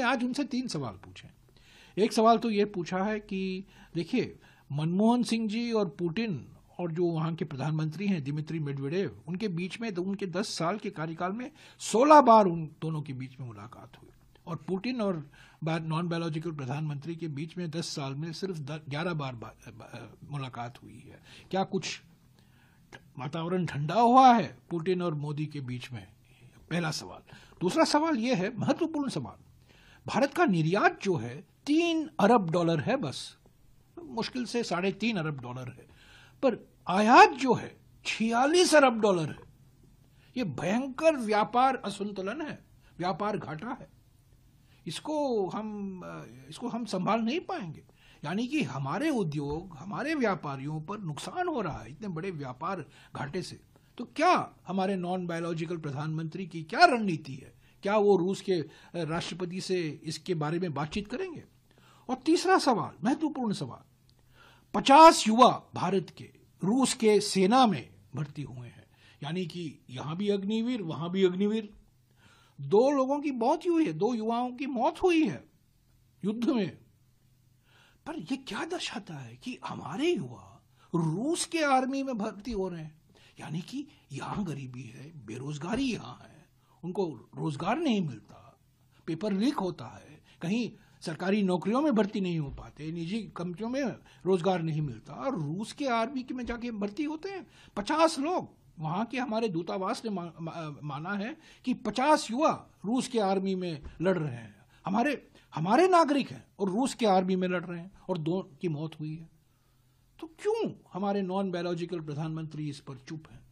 ने आज उनसे तीन सवाल पूछे एक सवाल तो ये पूछा है कि देखिए मनमोहन सिंह जी और पुटिन और जो वहाँ के प्रधानमंत्री हैं दिमित्री मेडवेडेव उनके बीच में तो उनके दस साल के कार्यकाल में सोलह बार उन दोनों के बीच में मुलाकात हुई और पुटिन और नॉन बायोलॉजिकल प्रधानमंत्री के बीच में दस साल में सिर्फ ग्यारह बार, बार, बार मुलाकात हुई है क्या कुछ वातावरण ठंडा हुआ है पुटिन और मोदी के बीच में पहला सवाल दूसरा सवाल यह है महत्वपूर्ण सवाल भारत का निर्यात जो है तीन अरब डॉलर है बस मुश्किल से साढ़े तीन अरब डॉलर है पर आयात जो है छियालीस अरब डॉलर है यह भयंकर व्यापार असंतुलन है व्यापार घाटा है इसको हम इसको हम संभाल नहीं पाएंगे यानी कि हमारे उद्योग हमारे व्यापारियों पर नुकसान हो रहा है इतने बड़े व्यापार घाटे से तो क्या हमारे नॉन बायोलॉजिकल प्रधानमंत्री की क्या रणनीति है क्या वो रूस के राष्ट्रपति से इसके बारे में बातचीत करेंगे और तीसरा सवाल महत्वपूर्ण सवाल पचास युवा भारत के रूस के सेना में भर्ती हुए हैं यानी कि यहां भी अग्निवीर वहां भी अग्निवीर दो लोगों की मौत हुई है दो युवाओं की मौत हुई है युद्ध में पर यह क्या दर्शाता है कि हमारे युवा रूस के आर्मी में भर्ती हो रहे हैं यानी कि यहां गरीबी है बेरोजगारी यहां है उनको रोजगार नहीं मिलता पेपर लीक होता है कहीं सरकारी नौकरियों में भर्ती नहीं हो पाते निजी कंपनियों में रोजगार नहीं मिलता और रूस के आर्मी के में जाके भर्ती होते हैं पचास लोग वहाँ के हमारे दूतावास ने मा, मा, माना है कि पचास युवा रूस के आर्मी में लड़ रहे हैं हमारे हमारे नागरिक हैं और रूस के आर्मी में लड़ रहे हैं और दो की मौत हुई है तो क्यों हमारे नॉन बायोलॉजिकल प्रधानमंत्री इस पर चुप हैं